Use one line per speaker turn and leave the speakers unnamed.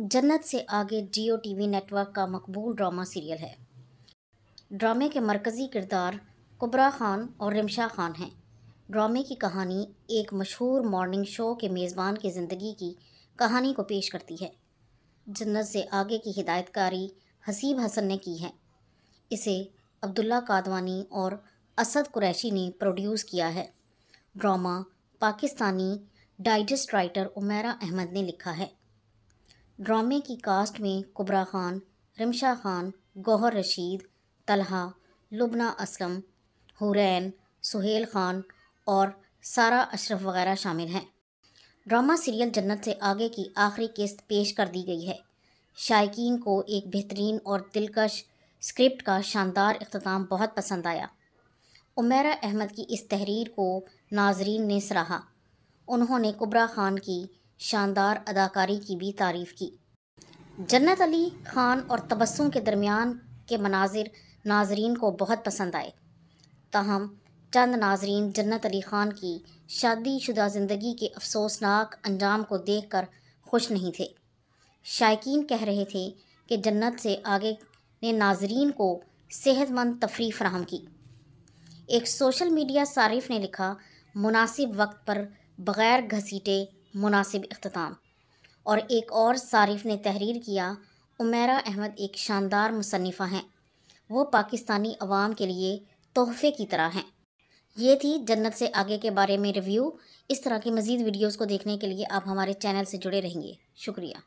जन्नत से आगे जियो टीवी नेटवर्क का मकबूल ड्रामा सीरियल है ड्रामे के मरकज़ी किरदार कुबरा खान और रिमशा खान हैं ड्रामे की कहानी एक मशहूर मॉर्निंग शो के मेज़बान की ज़िंदगी की कहानी को पेश करती है जन्नत से आगे की हिदायतकारी हसीब हसन ने की है इसे अब्दुल्ला कादवानी और असद कुरैशी ने प्रोड्यूस किया है drama Pakistani digest writer Umera Ahmed ने लिखा है ड्रामे की कास्ट में कुबरा खान रिमशा खान गौहर रशीद तलहा लुबना असलम हुरैन सुहेल खान और सारा अशरफ वगैरह शामिल हैं ड्रामा सीरियल जन्नत से आगे की आखिरी किस्त पेश कर दी गई है शायकीन को एक बेहतरीन और दिलकश स्क्रिप्ट का शानदार अख्ताम बहुत पसंद आया उमेरा अहमद की इस तहरीर को नाजरीन ने सराहा उन्होंने कुबरा खान की शानदार अदाकारी की भी तारीफ की जन्नत अली खान और तबस्सुम के दरमियान के मनाजिर नाजरीन को बहुत पसंद आए तहम चंद नाजरीन जन्नत अली खान की शादी शुदा ज़िंदगी के अफसोसनाक अंजाम को देख कर खुश नहीं थे शायकीन कह रहे थे कि जन्नत से आगे ने नाजरीन को सेहतमंद तफरी फ्राहम की एक सोशल मीडिया सारिफ ने लिखा मुनासिब वक्त पर बग़ैर घसीटे मुनासिब अख्ताम और एक और सारिफ ने तहरीर किया उमेरा अहमद एक शानदार मुसनफ़ा हैं वो पाकिस्तानी अवाम के लिए तोहफ़े की तरह हैं ये थी जन्नत से आगे के बारे में रिव्यू इस तरह की मज़ीद वीडियोज़ को देखने के लिए आप हमारे चैनल से जुड़े रहेंगे शुक्रिया